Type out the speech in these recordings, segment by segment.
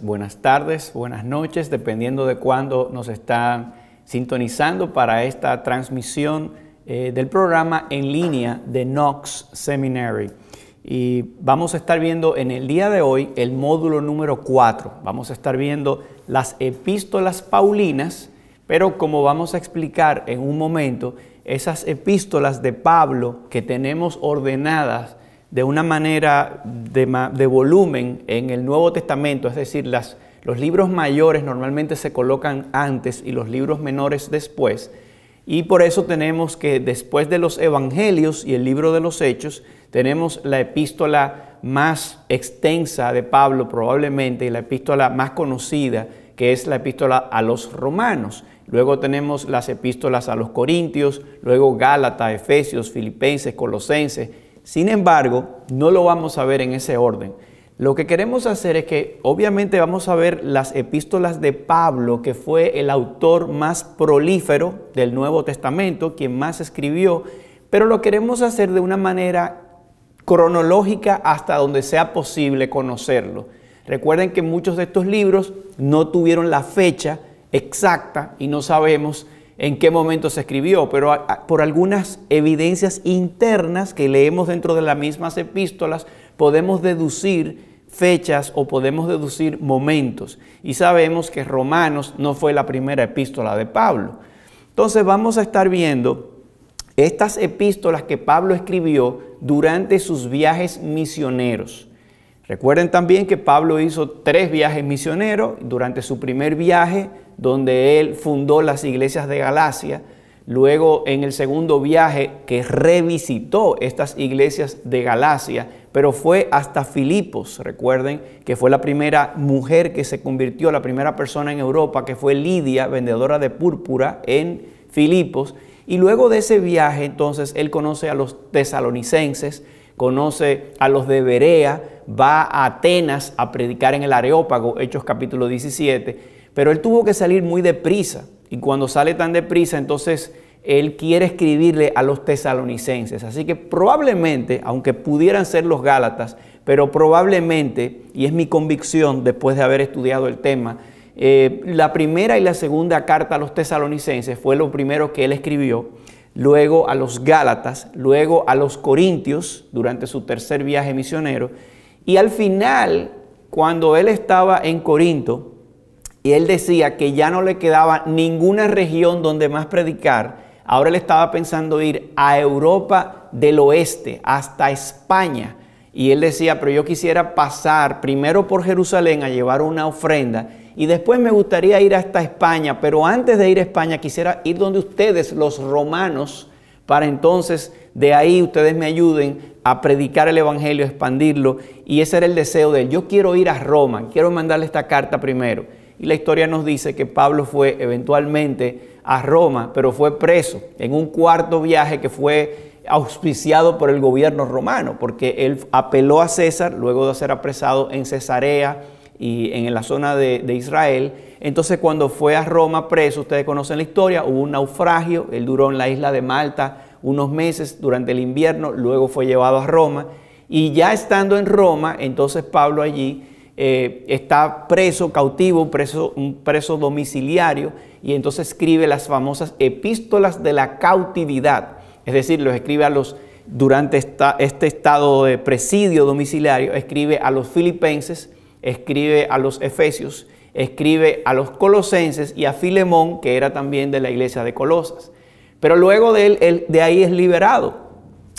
buenas tardes, buenas noches, dependiendo de cuándo nos están sintonizando para esta transmisión eh, del programa en línea de Knox Seminary. Y vamos a estar viendo en el día de hoy el módulo número 4. Vamos a estar viendo las epístolas paulinas, pero como vamos a explicar en un momento, esas epístolas de Pablo que tenemos ordenadas de una manera de, volumen en el Nuevo Testamento, es decir, las, los libros mayores normalmente se colocan antes y los libros menores después. Y por eso tenemos que después de los Evangelios y el libro de los Hechos, tenemos la epístola más extensa de Pablo probablemente y la epístola más conocida, que es la epístola a los romanos. Luego tenemos las epístolas a los corintios, luego Gálata, Efesios, Filipenses, Colosenses sin embargo, no lo vamos a ver en ese orden. Lo que queremos hacer es que obviamente vamos a ver las epístolas de Pablo, que fue el autor más prolífero del Nuevo Testamento, quien más escribió, pero lo queremos hacer de una manera cronológica hasta donde sea posible conocerlo. Recuerden que muchos de estos libros no tuvieron la fecha exacta y no sabemos en qué momento se escribió, pero por algunas evidencias internas que leemos dentro de las mismas epístolas, podemos deducir fechas o podemos deducir momentos. Y sabemos que Romanos no fue la primera epístola de Pablo. Entonces vamos a estar viendo estas epístolas que Pablo escribió durante sus viajes misioneros. Recuerden también que Pablo hizo tres viajes misioneros. Durante su primer viaje donde él fundó las iglesias de Galacia. Luego, en el segundo viaje, que revisitó estas iglesias de Galacia, pero fue hasta Filipos, recuerden, que fue la primera mujer que se convirtió, la primera persona en Europa, que fue Lidia, vendedora de púrpura en Filipos. Y luego de ese viaje, entonces, él conoce a los tesalonicenses, conoce a los de Berea, va a Atenas a predicar en el Areópago, Hechos capítulo 17 pero él tuvo que salir muy deprisa y cuando sale tan deprisa, entonces él quiere escribirle a los tesalonicenses. Así que probablemente, aunque pudieran ser los Gálatas, pero probablemente, y es mi convicción después de haber estudiado el tema, eh, la primera y la segunda carta a los tesalonicenses fue lo primero que él escribió, luego a los Gálatas, luego a los Corintios durante su tercer viaje misionero, y al final, cuando él estaba en Corinto, y él decía que ya no le quedaba ninguna región donde más predicar. Ahora él estaba pensando ir a Europa del Oeste, hasta España. Y él decía, pero yo quisiera pasar primero por Jerusalén a llevar una ofrenda y después me gustaría ir hasta España, pero antes de ir a España quisiera ir donde ustedes, los romanos, para entonces de ahí ustedes me ayuden a predicar el Evangelio, expandirlo. Y ese era el deseo de él. Yo quiero ir a Roma, quiero mandarle esta carta primero. Y la historia nos dice que Pablo fue eventualmente a Roma, pero fue preso en un cuarto viaje que fue auspiciado por el gobierno romano, porque él apeló a César luego de ser apresado en Cesarea y en la zona de, Israel. Entonces cuando fue a Roma preso, ustedes conocen la historia, hubo un naufragio, él duró en la isla de Malta unos meses durante el invierno, luego fue llevado a Roma. Y ya estando en Roma, entonces Pablo allí eh, está preso, cautivo, preso, un preso domiciliario, y entonces escribe las famosas epístolas de la cautividad, es decir, los escribe a los, durante este estado de presidio domiciliario, escribe a los filipenses, escribe a los efesios, escribe a los colosenses y a Filemón, que era también de la iglesia de Colosas. Pero luego de, él, de ahí es liberado.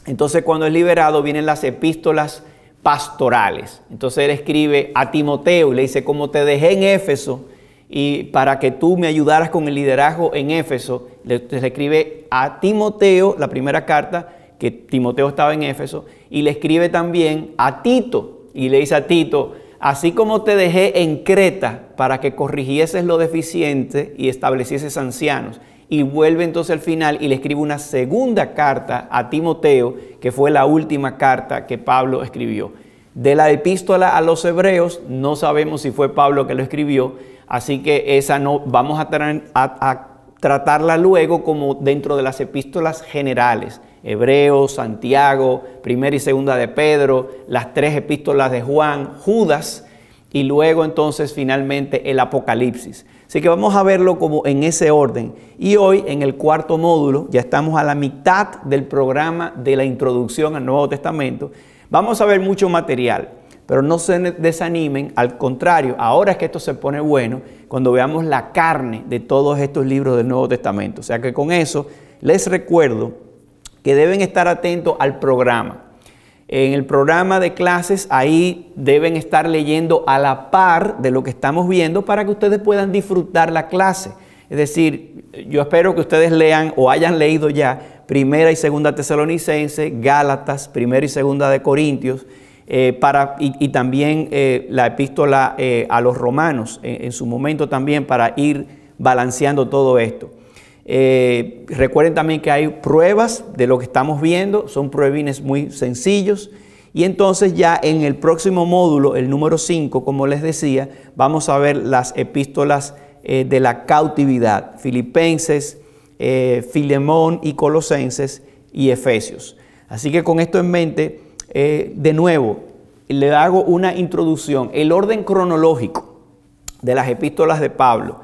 Entonces cuando es liberado vienen las epístolas pastorales. Entonces él escribe a Timoteo y le dice, como te dejé en Éfeso y para que tú me ayudaras con el liderazgo en Éfeso, le, le escribe a Timoteo la primera carta, que Timoteo estaba en Éfeso, y le escribe también a Tito y le dice a Tito, así como te dejé en Creta para que corrigieses lo deficiente y establecieses ancianos y vuelve entonces al final y le escribe una segunda carta a Timoteo, que fue la última carta que Pablo escribió. De la epístola a los hebreos, no sabemos si fue Pablo que lo escribió, así que esa no vamos a, a tratarla luego como dentro de las epístolas generales. Hebreos, Santiago, primera y segunda de Pedro, las tres epístolas de Juan, Judas y luego entonces finalmente el Apocalipsis. Así que vamos a verlo como en ese orden. Y hoy, en el cuarto módulo, ya estamos a la mitad del programa de la introducción al Nuevo Testamento, vamos a ver mucho material. Pero no se desanimen, al contrario, ahora es que esto se pone bueno, cuando veamos la carne de todos estos libros del Nuevo Testamento. O sea que con eso les recuerdo que deben estar atentos al programa. En el programa de clases ahí deben estar leyendo a la par de lo que estamos viendo para que ustedes puedan disfrutar la clase. Es decir, yo espero que ustedes lean o hayan leído ya Primera y Segunda Tesalonicense, Gálatas, Primera y Segunda de Corintios, eh, para, y, también eh, la epístola eh, a los romanos en su momento también para ir balanceando todo esto. Eh, recuerden también que hay pruebas de lo que estamos viendo, son pruebines muy sencillos. Y entonces ya en el próximo módulo, el número 5, como les decía, vamos a ver las epístolas eh, de la cautividad, Filipenses, eh, Filemón y Colosenses y Efesios. Así que con esto en mente, de nuevo, le hago una introducción, el orden cronológico de las epístolas de Pablo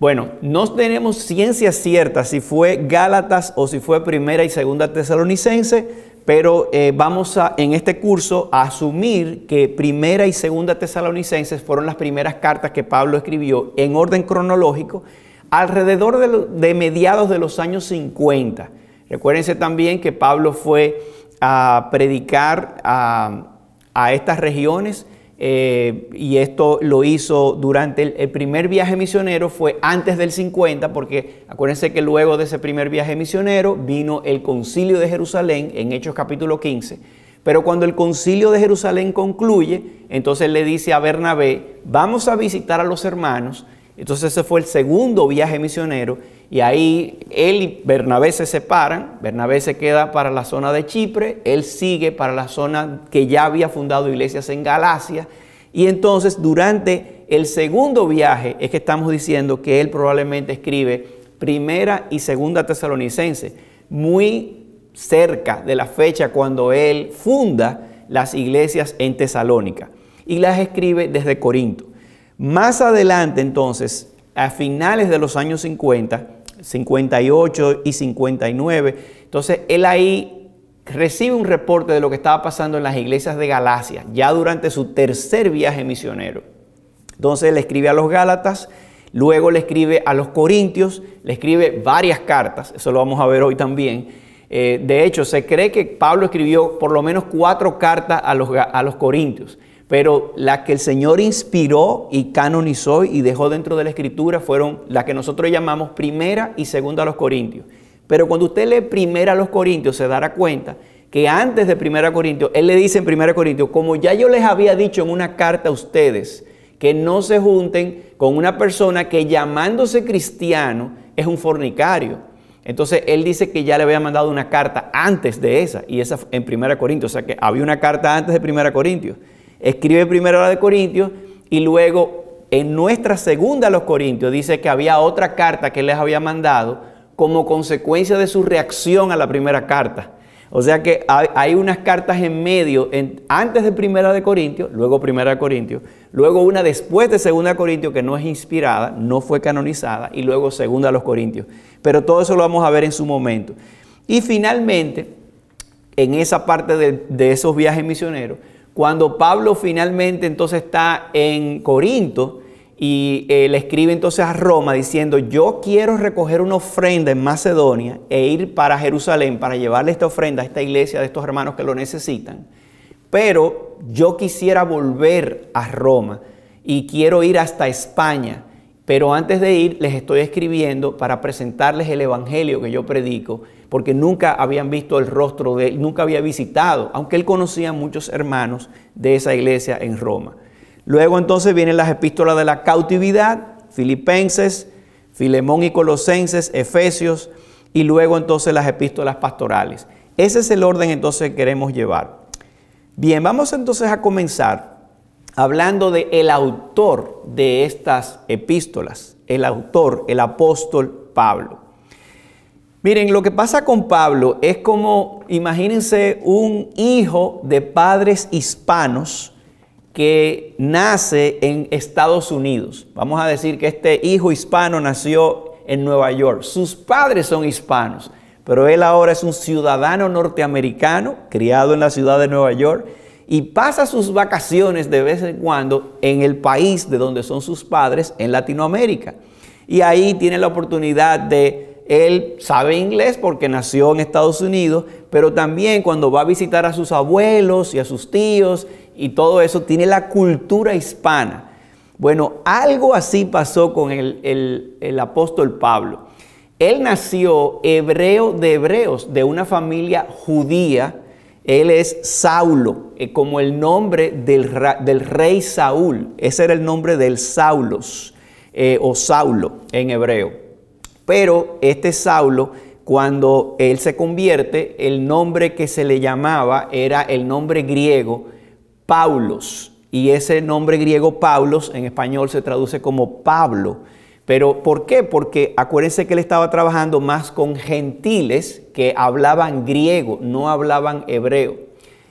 bueno, no tenemos ciencia cierta si fue Gálatas o si fue Primera y Segunda Tesalonicense, pero eh, vamos a, en este curso a asumir que Primera y Segunda Tesalonicenses fueron las primeras cartas que Pablo escribió en orden cronológico alrededor de, mediados de los años 50. Recuérdense también que Pablo fue a predicar a estas regiones eh, y esto lo hizo durante el, el, primer viaje misionero, fue antes del 50, porque acuérdense que luego de ese primer viaje misionero vino el concilio de Jerusalén en Hechos capítulo 15. Pero cuando el concilio de Jerusalén concluye, entonces le dice a Bernabé, vamos a visitar a los hermanos. Entonces ese fue el segundo viaje misionero y ahí él y Bernabé se separan, Bernabé se queda para la zona de Chipre, él sigue para la zona que ya había fundado iglesias en Galacia. Y entonces durante el segundo viaje es que estamos diciendo que él probablemente escribe primera y segunda tesalonicense, muy cerca de la fecha cuando él funda las iglesias en Tesalónica y las escribe desde Corinto. Más adelante entonces, a finales de los años 50, 58 y 59. Entonces él ahí recibe un reporte de lo que estaba pasando en las iglesias de Galacia, ya durante su tercer viaje misionero. Entonces le escribe a los Gálatas, luego le escribe a los Corintios, le escribe varias cartas, eso lo vamos a ver hoy también. Eh, de hecho, se cree que Pablo escribió por lo menos cuatro cartas a a los Corintios pero la que el Señor inspiró y canonizó y dejó dentro de la Escritura fueron las que nosotros llamamos primera y segunda a los Corintios. Pero cuando usted lee primera a los Corintios se dará cuenta que antes de primera Corintios, él le dice en primera Corintios, como ya yo les había dicho en una carta a ustedes, que no se junten con una persona que llamándose cristiano es un fornicario. Entonces él dice que ya le había mandado una carta antes de esa, y esa en 1 Corintios, o sea que había una carta antes de 1 Corintios. Escribe primero la de Corintios y luego en nuestra segunda a los Corintios dice que había otra carta que les había mandado como consecuencia de su reacción a la primera carta. O sea que hay unas cartas en medio, antes de Primera de Corintios, luego Primera de Corintios, luego una después de Segunda de Corintios que no es inspirada, no fue canonizada, y luego Segunda a los Corintios. Pero todo eso lo vamos a ver en su momento. Y finalmente, en esa parte de esos viajes misioneros, cuando Pablo finalmente entonces está en Corinto y eh, le escribe entonces a Roma diciendo, yo quiero recoger una ofrenda en Macedonia e ir para Jerusalén para llevarle esta ofrenda a esta iglesia de estos hermanos que lo necesitan, pero yo quisiera volver a Roma y quiero ir hasta España. Pero antes de ir, les estoy escribiendo para presentarles el Evangelio que yo predico porque nunca habían visto el rostro de él, nunca había visitado, aunque él conocía a muchos hermanos de esa iglesia en Roma. Luego entonces vienen las epístolas de la cautividad, Filipenses, Filemón y Colosenses, Efesios, y luego entonces las epístolas pastorales. Ese es el orden entonces que queremos llevar. Bien, vamos entonces a comenzar hablando de el autor de estas epístolas, el autor, el apóstol Pablo. Miren, lo que pasa con Pablo es como, imagínense, un hijo de padres hispanos que nace en Estados Unidos. Vamos a decir que este hijo hispano nació en Nueva York. Sus padres son hispanos, pero él ahora es un ciudadano norteamericano, criado en la ciudad de Nueva York, y pasa sus vacaciones de vez en cuando en el país de donde son sus padres, en Latinoamérica. Y ahí tiene la oportunidad de él sabe inglés porque nació en Estados Unidos, pero también cuando va a visitar a sus abuelos y a sus tíos y todo eso, tiene la cultura hispana. Bueno, algo así pasó con el, apóstol Pablo. Él nació hebreo de hebreos, de una familia judía. Él es Saulo, eh, como el nombre del, del rey Saúl. Ese era el nombre del Saulos eh, o Saulo en hebreo. Pero este Saulo, cuando él se convierte, el nombre que se le llamaba era el nombre griego Paulos. Y ese nombre griego Paulos en español se traduce como Pablo. Pero ¿por qué? Porque acuérdense que él estaba trabajando más con gentiles que hablaban griego, no hablaban hebreo.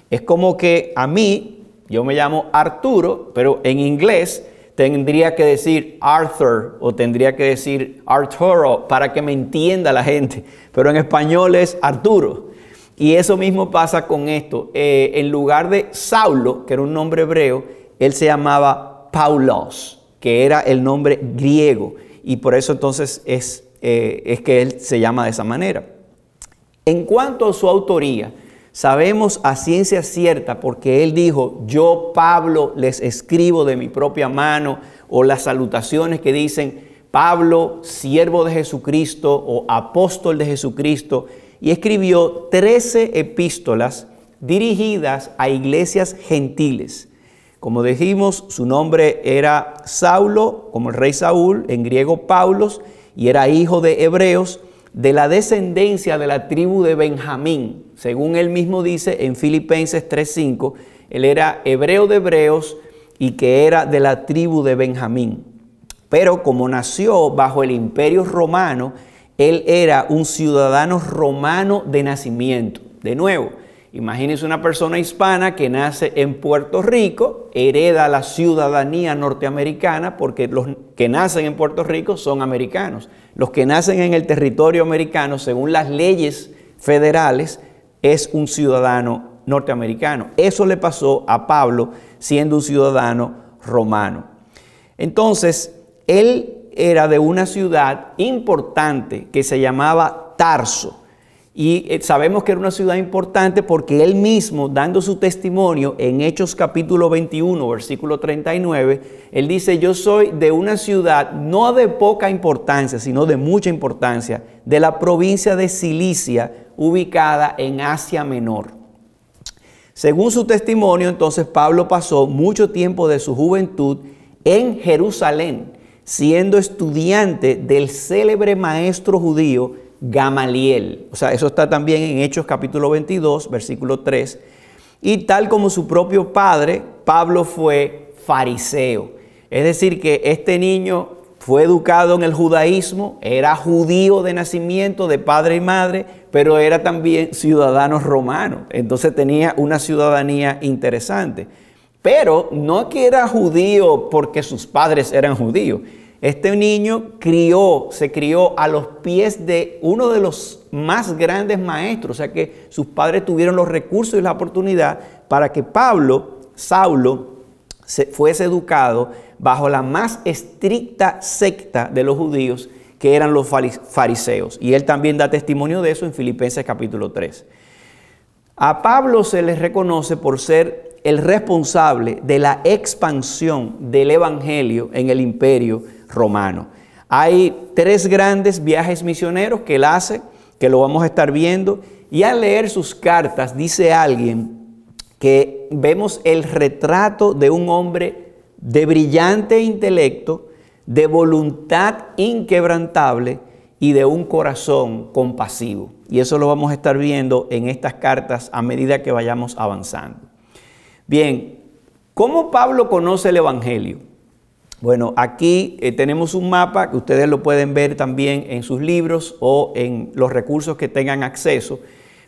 Es como que a mí, yo me llamo Arturo, pero en inglés tendría que decir Arthur o tendría que decir Arturo para que me entienda la gente, pero en español es Arturo. Y eso mismo pasa con esto. Eh, en lugar de Saulo, que era un nombre hebreo, él se llamaba Paulos, que era el nombre griego. Y por eso entonces es eh, que él se llama de esa manera. En cuanto a su autoría, Sabemos a ciencia cierta, porque él dijo, yo Pablo les escribo de mi propia mano, o las salutaciones que dicen, Pablo, siervo de Jesucristo o apóstol de Jesucristo, y escribió 13 epístolas dirigidas a iglesias gentiles. Como dijimos, su nombre era Saulo, como el rey Saúl, en griego Paulos, y era hijo de hebreos, de la descendencia de la tribu de Benjamín. Según él mismo dice en Filipenses 3:5, él era hebreo de hebreos y que era de la tribu de Benjamín. Pero como nació bajo el imperio romano, él era un ciudadano romano de nacimiento. De nuevo, Imagínense una persona hispana que nace en Puerto Rico, hereda la ciudadanía norteamericana, porque los que nacen en Puerto Rico son americanos. Los que nacen en el territorio americano, según las leyes federales, es un ciudadano norteamericano. Eso le pasó a Pablo siendo un ciudadano romano. Entonces, él era de una ciudad importante que se llamaba Tarso. Y eh, sabemos que era una ciudad importante porque él mismo, dando su testimonio en Hechos capítulo 21, versículo 39, él dice, yo soy de una ciudad no de poca importancia, sino de mucha importancia, de la provincia de Cilicia, ubicada en Asia Menor. Según su testimonio, entonces Pablo pasó mucho tiempo de su juventud en Jerusalén, siendo estudiante del célebre maestro judío, Gamaliel. O sea, eso está también en Hechos capítulo 22, versículo 3. Y tal como su propio padre, Pablo fue fariseo. Es decir, que este niño fue educado en el judaísmo, era judío de nacimiento, de padre y madre, pero era también ciudadano romano. Entonces tenía una ciudadanía interesante. Pero no que era judío porque sus padres eran judíos, este niño crió, se crió a los pies de uno de los más grandes maestros, o sea que sus padres tuvieron los recursos y la oportunidad para que Pablo, Saulo, se, fuese educado bajo la más estricta secta de los judíos, que eran los fariseos. Y él también da testimonio de eso en Filipenses capítulo 3. A Pablo se les reconoce por ser el responsable de la expansión del Evangelio en el imperio romano. Hay tres grandes viajes misioneros que él hace, que lo vamos a estar viendo, y al leer sus cartas dice alguien que vemos el retrato de un hombre de brillante intelecto, de voluntad inquebrantable y de un corazón compasivo. Y eso lo vamos a estar viendo en estas cartas a medida que vayamos avanzando. Bien, ¿cómo Pablo conoce el Evangelio? Bueno, aquí eh, tenemos un mapa que ustedes lo pueden ver también en sus libros o en los recursos que tengan acceso.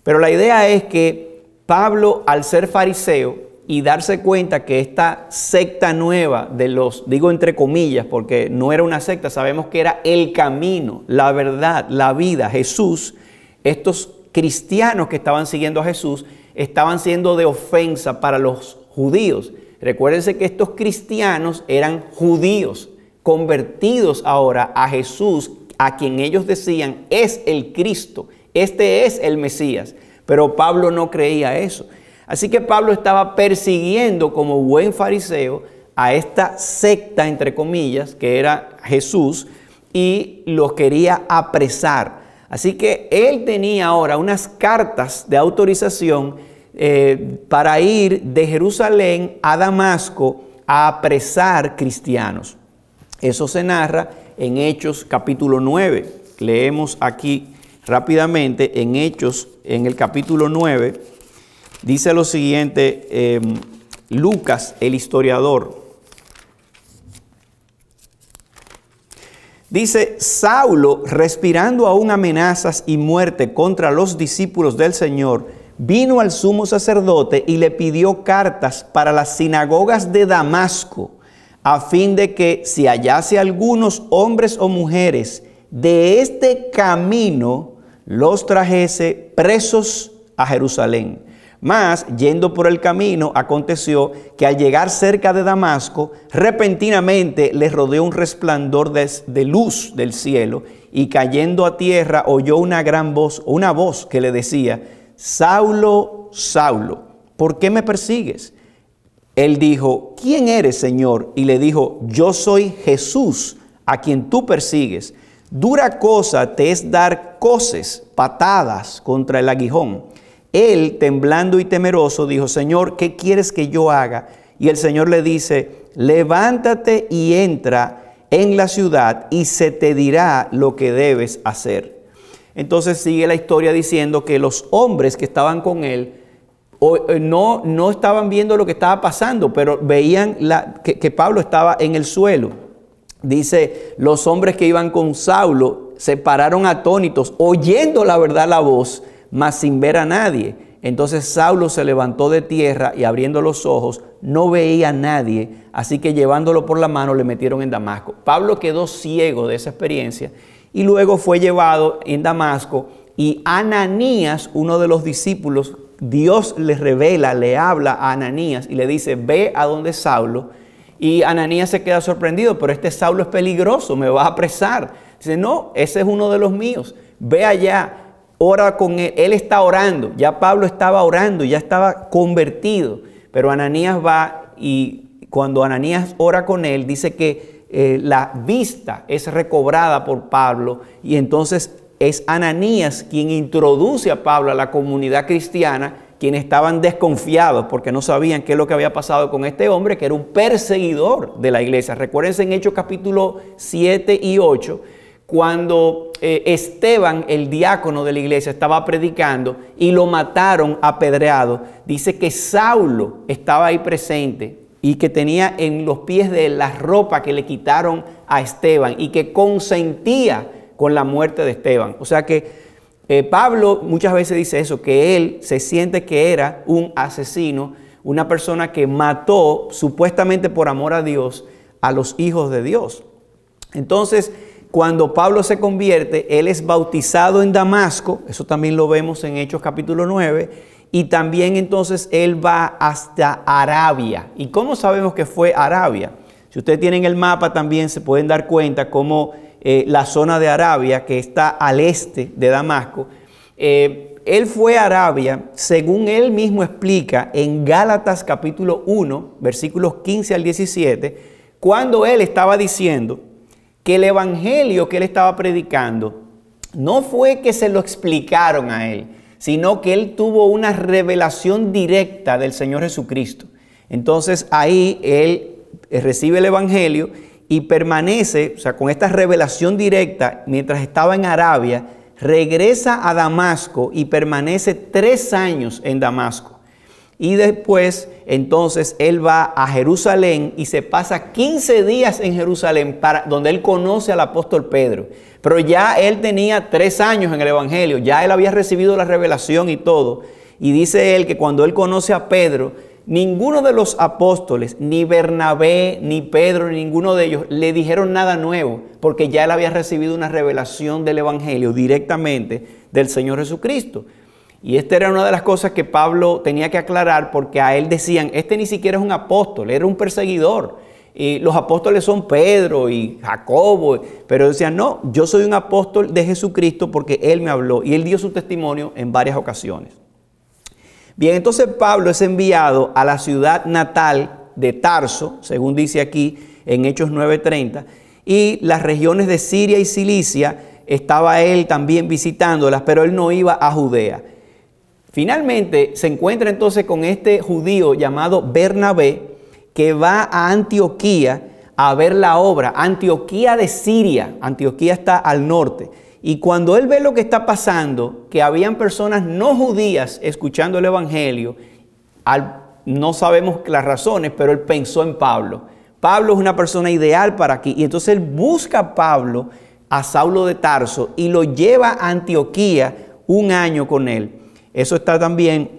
Pero la idea es que Pablo, al ser fariseo y darse cuenta que esta secta nueva de los, digo entre comillas, porque no era una secta, sabemos que era el camino, la verdad, la vida, Jesús, estos cristianos que estaban siguiendo a Jesús estaban siendo de ofensa para los judíos. Recuérdense que estos cristianos eran judíos, convertidos ahora a Jesús, a quien ellos decían es el Cristo, este es el Mesías. Pero Pablo no creía eso. Así que Pablo estaba persiguiendo como buen fariseo a esta secta, entre comillas, que era Jesús, y los quería apresar. Así que él tenía ahora unas cartas de autorización eh, para ir de Jerusalén a Damasco a apresar cristianos. Eso se narra en Hechos capítulo 9. Leemos aquí rápidamente en Hechos, en el capítulo 9, dice lo siguiente em, Lucas, el historiador. Dice, Saulo, respirando aún amenazas y muerte contra los discípulos del Señor, vino al sumo sacerdote y le pidió cartas para las sinagogas de Damasco, a fin de que si hallase algunos hombres o mujeres de este camino, los trajese presos a Jerusalén. Mas, yendo por el camino, aconteció que al llegar cerca de Damasco, repentinamente les rodeó un resplandor de, de, luz del cielo, y cayendo a tierra oyó una gran voz, una voz que le decía, Saulo, Saulo, ¿por qué me persigues? Él dijo, ¿quién eres, Señor? Y le dijo, yo soy Jesús, a quien tú persigues. Dura cosa te es dar coces, patadas contra el aguijón. Él, temblando y temeroso, dijo, Señor, ¿qué quieres que yo haga? Y el Señor le dice, levántate y entra en la ciudad y se te dirá lo que debes hacer. Entonces sigue la historia diciendo que los hombres que estaban con él eh, no, no estaban viendo lo que estaba pasando, pero veían la, que, que Pablo estaba en el suelo. Dice, los hombres que iban con Saulo se pararon atónitos, oyendo la verdad la voz, mas sin ver a nadie. Entonces Saulo se levantó de tierra y abriendo los ojos no veía a nadie, así que llevándolo por la mano le metieron en Damasco. Pablo quedó ciego de esa experiencia y luego fue llevado en Damasco y Ananías, uno de los discípulos, Dios le revela, le habla a Ananías y le dice, ve a donde Saulo. Y Ananías se queda sorprendido, pero este Saulo es peligroso, me va a apresar. Dice, no, ese es uno de los míos, ve allá, ora con él, él está orando, ya Pablo estaba orando, ya estaba convertido, pero Ananías va y cuando Ananías ora con él, dice que eh, la vista es recobrada por Pablo y entonces es Ananías quien introduce a Pablo a la comunidad cristiana, quienes estaban desconfiados porque no sabían qué es lo que había pasado con este hombre, que era un perseguidor de la iglesia. Recuérdense en Hechos capítulo 7 y 8, cuando eh, Esteban, el diácono de la iglesia, estaba predicando y lo mataron apedreado. Dice que Saulo estaba ahí presente y que tenía en los pies de la ropa que le quitaron a Esteban y que consentía con la muerte de Esteban. O sea que eh, Pablo muchas veces dice eso, que él se siente que era un asesino, una persona que mató supuestamente por amor a Dios a los hijos de Dios. Entonces, cuando Pablo se convierte, él es bautizado en Damasco, eso también lo vemos en Hechos capítulo 9, y también entonces él va hasta Arabia. ¿Y cómo sabemos que fue Arabia? Si ustedes tienen el mapa también se pueden dar cuenta cómo eh, la zona de Arabia, que está al este de Damasco, eh, él fue a Arabia, según él mismo explica en Gálatas capítulo 1, versículos 15 al 17, cuando él estaba diciendo que el evangelio que él estaba predicando no fue que se lo explicaron a él, sino que él tuvo una revelación directa del Señor Jesucristo. Entonces ahí él eh, recibe el Evangelio y permanece, o sea, con esta revelación directa, mientras estaba en Arabia, regresa a Damasco y permanece tres años en Damasco. Y después, entonces, él va a Jerusalén y se pasa 15 días en Jerusalén, para, donde él conoce al apóstol Pedro. Pero ya él tenía tres años en el Evangelio, ya él había recibido la revelación y todo. Y dice él que cuando él conoce a Pedro, ninguno de los apóstoles, ni Bernabé, ni Pedro, ninguno de ellos le dijeron nada nuevo, porque ya él había recibido una revelación del Evangelio directamente del Señor Jesucristo. Y esta era una de las cosas que Pablo tenía que aclarar porque a él decían, este ni siquiera es un apóstol, era un perseguidor. Y los apóstoles son Pedro y Jacobo, pero decían, no, yo soy un apóstol de Jesucristo porque él me habló y él dio su testimonio en varias ocasiones. Bien, entonces Pablo es enviado a la ciudad natal de Tarso, según dice aquí en Hechos 9:30, y las regiones de Siria y Cilicia estaba él también visitándolas, pero él no iba a Judea. Finalmente se encuentra entonces con este judío llamado Bernabé que va a Antioquía a ver la obra. Antioquía de Siria, Antioquía está al norte. Y cuando él ve lo que está pasando, que habían personas no judías escuchando el Evangelio, no sabemos las razones, pero él pensó en Pablo. Pablo es una persona ideal para aquí. Y entonces él busca a Pablo, a Saulo de Tarso, y lo lleva a Antioquía un año con él. Eso está también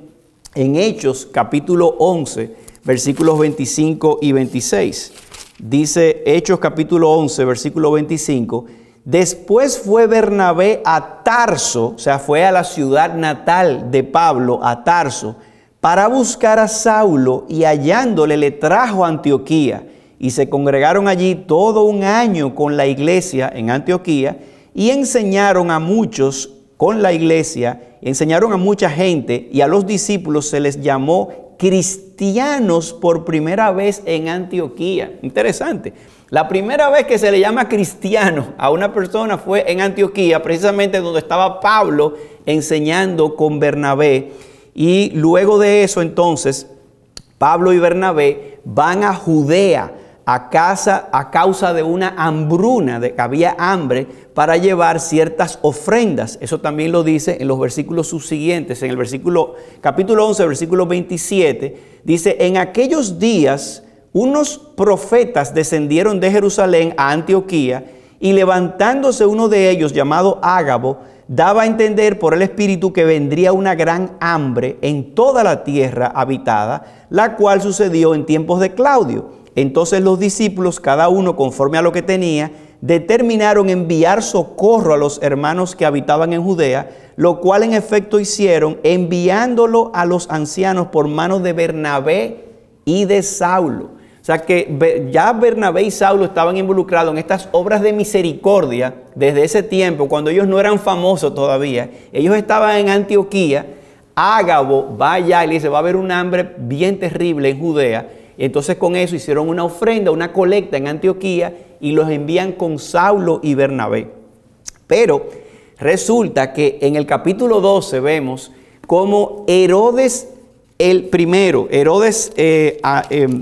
en Hechos capítulo 11, versículos 25 y 26. Dice Hechos capítulo 11, versículo 25. Después fue Bernabé a Tarso, o sea, fue a la ciudad natal de Pablo, a Tarso, para buscar a Saulo y hallándole le trajo a Antioquía. Y se congregaron allí todo un año con la iglesia en Antioquía y enseñaron a muchos con la iglesia enseñaron a mucha gente y a los discípulos se les llamó cristianos por primera vez en Antioquía. Interesante. La primera vez que se le llama cristiano a una persona fue en Antioquía, precisamente donde estaba Pablo enseñando con Bernabé. Y luego de eso entonces, Pablo y Bernabé van a Judea a, casa, a causa de una hambruna, de que había hambre, para llevar ciertas ofrendas. Eso también lo dice en los versículos subsiguientes, en el versículo, capítulo 11, versículo 27, dice, en aquellos días unos profetas descendieron de Jerusalén a Antioquía y levantándose uno de ellos llamado Ágabo, daba a entender por el Espíritu que vendría una gran hambre en toda la tierra habitada, la cual sucedió en tiempos de Claudio entonces los discípulos, cada uno conforme a lo que tenía, determinaron enviar socorro a los hermanos que habitaban en Judea, lo cual en efecto hicieron, enviándolo a los ancianos por manos de Bernabé y de Saulo. O sea que ya Bernabé y Saulo estaban involucrados en estas obras de misericordia desde ese tiempo, cuando ellos no eran famosos todavía. Ellos estaban en Antioquía. Ágabo va allá y le dice, va a haber un hambre bien terrible en Judea entonces con eso hicieron una ofrenda, una colecta en Antioquía y los envían con Saulo y Bernabé. Pero resulta que en el capítulo 12 vemos cómo Herodes el primero, Herodes, eh, em,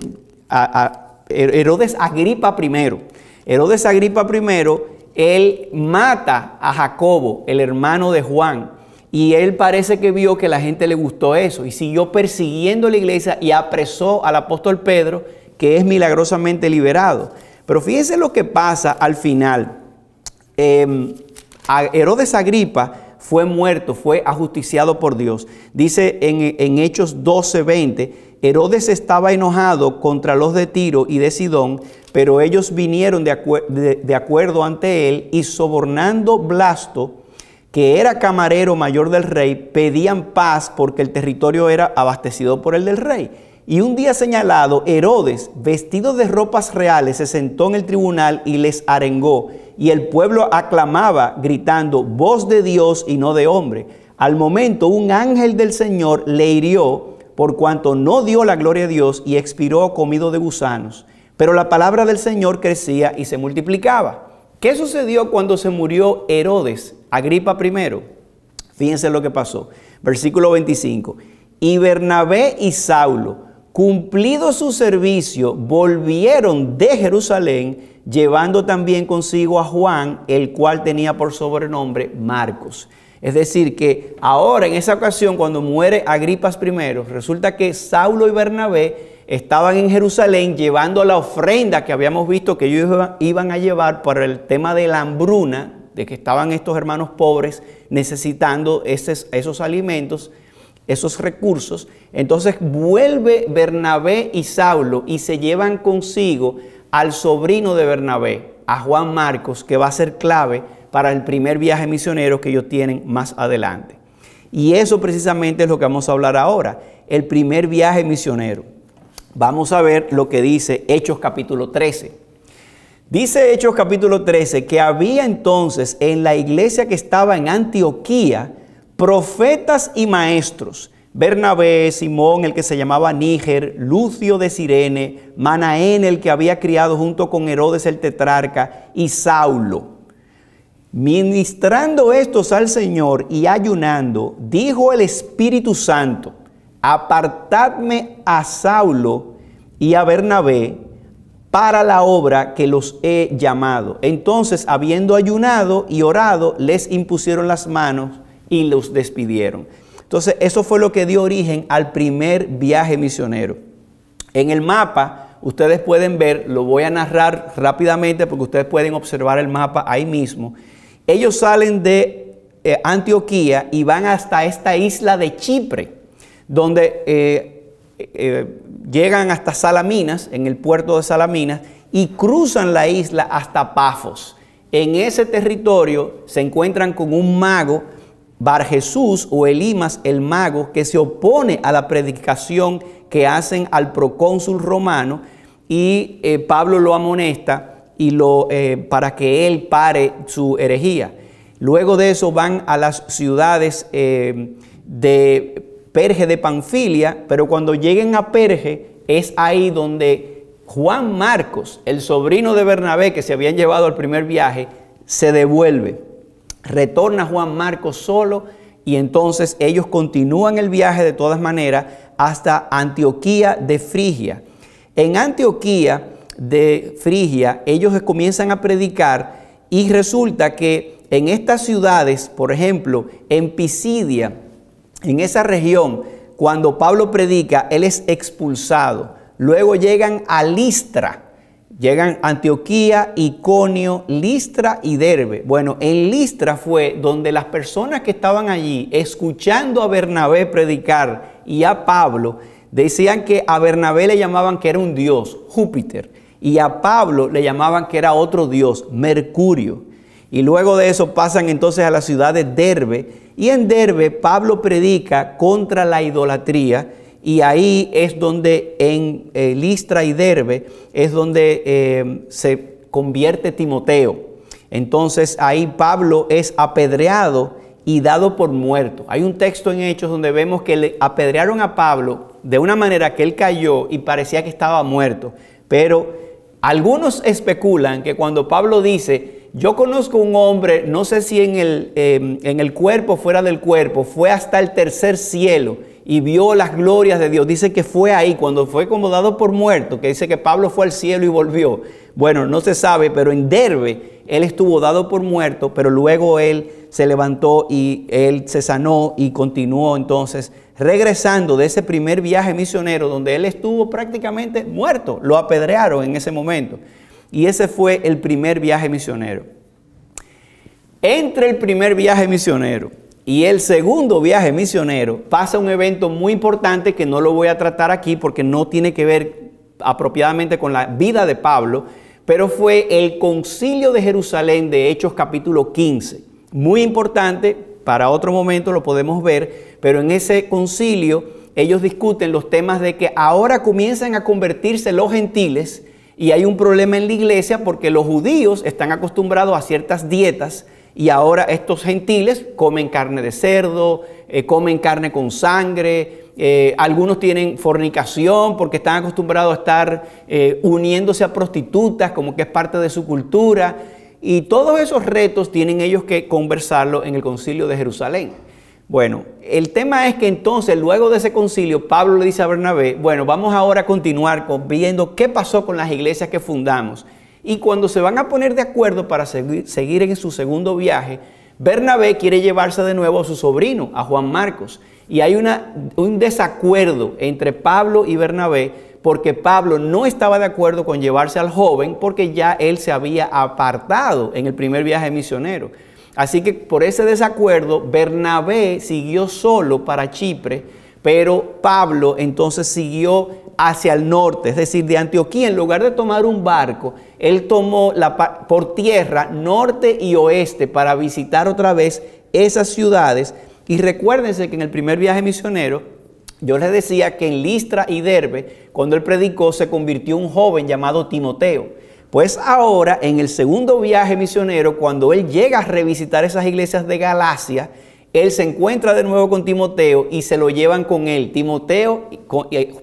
Herodes Agripa primero, Herodes Agripa primero, él mata a Jacobo, el hermano de Juan. Y él parece que vio que la gente le gustó eso y siguió persiguiendo la iglesia y apresó al apóstol Pedro, que es milagrosamente liberado. Pero fíjense lo que pasa al final. Em, Herodes Agripa fue muerto, fue ajusticiado por Dios. Dice en, en Hechos 12:20, Herodes estaba enojado contra los de Tiro y de Sidón, pero ellos vinieron de acuerdo ante él y sobornando Blasto, que era camarero mayor del rey, pedían paz porque el territorio era abastecido por el del rey. Y un día señalado, Herodes, vestido de ropas reales, se sentó en el tribunal y les arengó. Y el pueblo aclamaba, gritando, voz de Dios y no de hombre. Al momento un ángel del Señor le hirió por cuanto no dio la gloria a Dios y expiró comido de gusanos. Pero la palabra del Señor crecía y se multiplicaba. ¿Qué sucedió cuando se murió Herodes, Agripa I? Fíjense lo que pasó. Versículo 25. Y Bernabé y Saulo, cumplido su servicio, volvieron de Jerusalén, llevando también consigo a Juan, el cual tenía por sobrenombre Marcos. Es decir, que ahora en esa ocasión, cuando muere Agripas I, resulta que Saulo y Bernabé estaban en Jerusalén llevando la ofrenda que habíamos visto que ellos iban a llevar para el tema de la hambruna, de que estaban estos hermanos pobres necesitando esos, alimentos, esos recursos. Entonces vuelve Bernabé y Saulo y se llevan consigo al sobrino de Bernabé, a Juan Marcos, que va a ser clave para el primer viaje misionero que ellos tienen más adelante. Y eso precisamente es lo que vamos a hablar ahora, el primer viaje misionero. Vamos a ver lo que dice Hechos capítulo 13. Dice Hechos capítulo 13 que había entonces en la iglesia que estaba en Antioquía profetas y maestros. Bernabé, Simón, el que se llamaba Níger, Lucio de Sirene, Manaén, el que había criado junto con Herodes el tetrarca, y Saulo. Ministrando estos al Señor y ayunando, dijo el Espíritu Santo, apartadme a Saulo y a Bernabé para la obra que los he llamado. Entonces, habiendo ayunado y orado, les impusieron las manos y los despidieron. Entonces, eso fue lo que dio origen al primer viaje misionero. En el mapa, ustedes pueden ver, lo voy a narrar rápidamente porque ustedes pueden observar el mapa ahí mismo. Ellos salen de eh, Antioquía y van hasta esta isla de Chipre donde eh, eh, llegan hasta Salaminas, en el puerto de Salaminas, y cruzan la isla hasta Pafos. En ese territorio se encuentran con un mago, Bar Jesús o Elimas el mago, que se opone a la predicación que hacen al procónsul romano y eh, Pablo lo amonesta y lo, para que él pare su herejía. Luego de eso van a las ciudades de Perge de Panfilia, pero cuando lleguen a Perge es ahí donde Juan Marcos, el sobrino de Bernabé que se habían llevado al primer viaje, se devuelve. Retorna Juan Marcos solo y entonces ellos continúan el viaje de todas maneras hasta Antioquía de Frigia. En Antioquía de Frigia ellos comienzan a predicar y resulta que en estas ciudades, por ejemplo, en Pisidia, en esa región, cuando Pablo predica, él es expulsado. Luego llegan a Listra, llegan Antioquía, Iconio, Listra y Derbe. Bueno, en Listra fue donde las personas que estaban allí escuchando a Bernabé predicar y a Pablo, decían que a Bernabé le llamaban que era un dios, Júpiter, y a Pablo le llamaban que era otro dios, Mercurio. Y luego de eso pasan entonces a la ciudad de Derbe, y en Derbe Pablo predica contra la idolatría y ahí es donde en eh, Listra y Derbe es donde eh, se convierte Timoteo. Entonces ahí Pablo es apedreado y dado por muerto. Hay un texto en Hechos donde vemos que le apedrearon a Pablo de una manera que él cayó y parecía que estaba muerto. Pero algunos especulan que cuando Pablo dice, yo conozco un hombre, no sé si en el, cuerpo em, en el cuerpo, fuera del cuerpo, fue hasta el tercer cielo y vio las glorias de Dios. Dice que fue ahí, cuando fue como dado por muerto, que dice que Pablo fue al cielo y volvió. Bueno, no se sabe, pero en Derbe él estuvo dado por muerto, pero luego él se levantó y él se sanó y continuó entonces regresando de ese primer viaje misionero donde él estuvo prácticamente muerto. Lo apedrearon en ese momento. Y ese fue el primer viaje misionero. Entre el primer viaje misionero y el segundo viaje misionero pasa un evento muy importante que no lo voy a tratar aquí porque no tiene que ver apropiadamente con la vida de Pablo, pero fue el concilio de Jerusalén de Hechos capítulo 15. Muy importante, para otro momento lo podemos ver, pero en ese concilio ellos discuten los temas de que ahora comienzan a convertirse los gentiles y hay un problema en la iglesia porque los judíos están acostumbrados a ciertas dietas y ahora estos gentiles comen carne de cerdo, eh, comen carne con sangre, eh, algunos tienen fornicación porque están acostumbrados a estar eh, uniéndose a prostitutas como que es parte de su cultura. Y todos esos retos tienen ellos que conversarlo en el concilio de Jerusalén. Bueno, el tema es que entonces luego de ese concilio Pablo le dice a Bernabé, bueno, vamos ahora a continuar con, viendo qué pasó con las iglesias que fundamos. Y cuando se van a poner de acuerdo para seguir, en su segundo viaje, Bernabé quiere llevarse de nuevo a su sobrino, a Juan Marcos. Y hay un desacuerdo entre Pablo y Bernabé porque Pablo no estaba de acuerdo con llevarse al joven porque ya él se había apartado en el primer viaje misionero. Así que por ese desacuerdo, Bernabé siguió solo para Chipre, pero Pablo entonces siguió hacia el norte, es decir, de Antioquía, en lugar de tomar un barco, él tomó la, por tierra norte y oeste para visitar otra vez esas ciudades. Y recuérdense que en el primer viaje misionero, yo les decía que en Listra y Derbe, cuando él predicó, se convirtió un joven llamado Timoteo. Pues ahora, en el segundo viaje misionero, cuando él llega a revisitar esas iglesias de Galacia, él se encuentra de nuevo con Timoteo y se lo llevan con él. Timoteo,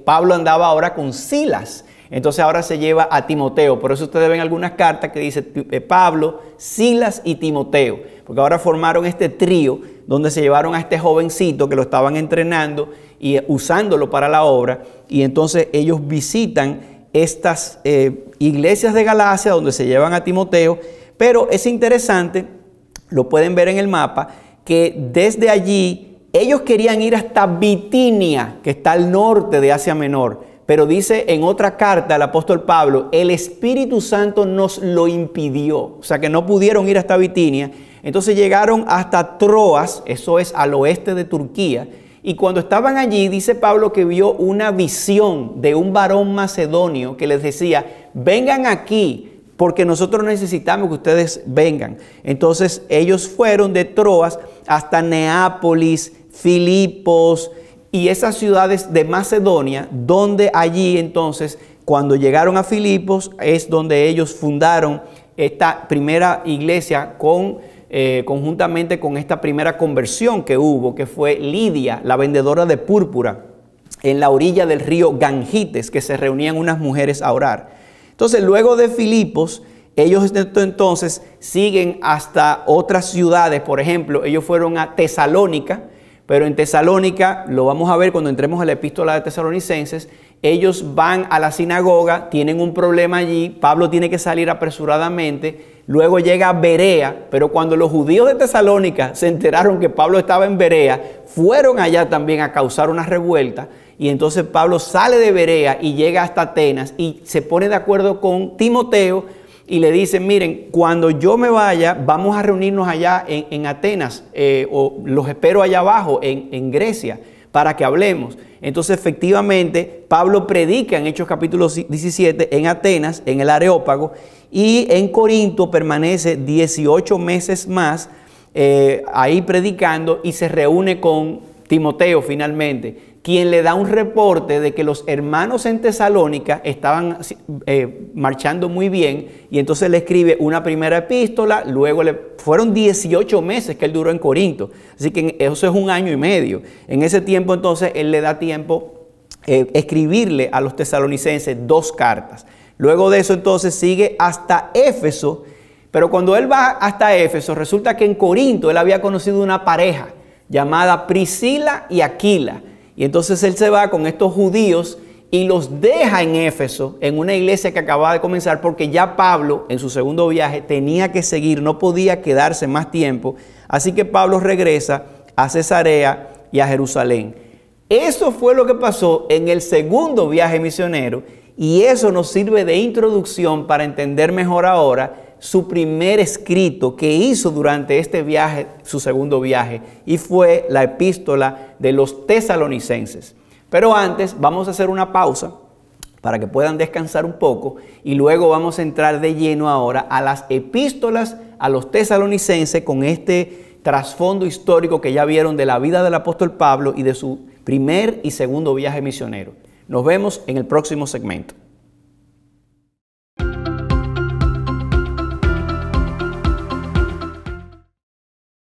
Pablo andaba ahora con Silas. Entonces ahora se lleva a Timoteo. Por eso ustedes ven algunas cartas que dice eh, Pablo, Silas y Timoteo. Porque ahora formaron este trío donde se llevaron a este jovencito que lo estaban entrenando y eh, usándolo para la obra. Y entonces ellos visitan estas eh, iglesias de Galacia donde se llevan a Timoteo, pero es interesante, lo pueden ver en el mapa, que desde allí ellos querían ir hasta Bitinia, que está al norte de Asia Menor, pero dice en otra carta el apóstol Pablo, el Espíritu Santo nos lo impidió, o sea que no pudieron ir hasta Bitinia, entonces llegaron hasta Troas, eso es al oeste de Turquía, y cuando estaban allí, dice Pablo que vio una visión de un varón macedonio que les decía, vengan aquí, porque nosotros necesitamos que ustedes vengan. Entonces ellos fueron de Troas hasta Neápolis, Filipos y esas ciudades de Macedonia, donde allí entonces, cuando llegaron a Filipos, es donde ellos fundaron esta primera iglesia con eh, conjuntamente con esta primera conversión que hubo, que fue Lidia, la vendedora de púrpura, en la orilla del río Gangites, que se reunían unas mujeres a orar. Entonces, luego de Filipos, ellos entonces siguen hasta otras ciudades, por ejemplo, ellos fueron a Tesalónica, pero en Tesalónica, lo vamos a ver cuando entremos a la epístola de Tesalonicenses, ellos van a la sinagoga, tienen un problema allí, Pablo tiene que salir apresuradamente, Luego llega a Berea, pero cuando los judíos de Tesalónica se enteraron que Pablo estaba en Berea, fueron allá también a causar una revuelta. Y entonces Pablo sale de Berea y llega hasta Atenas y se pone de acuerdo con Timoteo y le dice: miren, cuando yo me vaya, vamos a reunirnos allá en, Atenas, eh, o los espero allá abajo, en, en, Grecia, para que hablemos. Entonces, efectivamente, Pablo predica en Hechos capítulo 17 en Atenas, en el Areópago, y en Corinto permanece 18 meses más eh, ahí predicando y se reúne con Timoteo finalmente, quien le da un reporte de que los hermanos en Tesalónica estaban eh, marchando muy bien y entonces le escribe una primera epístola, luego le fueron 18 meses que él duró en Corinto, así que eso es un año y medio. En ese tiempo entonces él le da tiempo eh, escribirle a los tesalonicenses dos cartas. Luego de eso entonces sigue hasta Éfeso, pero cuando él va hasta Éfeso resulta que en Corinto él había conocido una pareja llamada Priscila y Aquila. Y entonces él se va con estos judíos y los deja en Éfeso, en una iglesia que acababa de comenzar, porque ya Pablo en su segundo viaje tenía que seguir, no podía quedarse más tiempo. Así que Pablo regresa a Cesarea y a Jerusalén. Eso fue lo que pasó en el segundo viaje misionero y eso nos sirve de introducción para entender mejor ahora su primer escrito que hizo durante este viaje, su segundo viaje, y fue la epístola de los tesalonicenses. Pero antes vamos a hacer una pausa para que puedan descansar un poco y luego vamos a entrar de lleno ahora a las epístolas a los tesalonicenses con este trasfondo histórico que ya vieron de la vida del apóstol Pablo y de su primer y segundo viaje misionero. Nos vemos en el próximo segmento.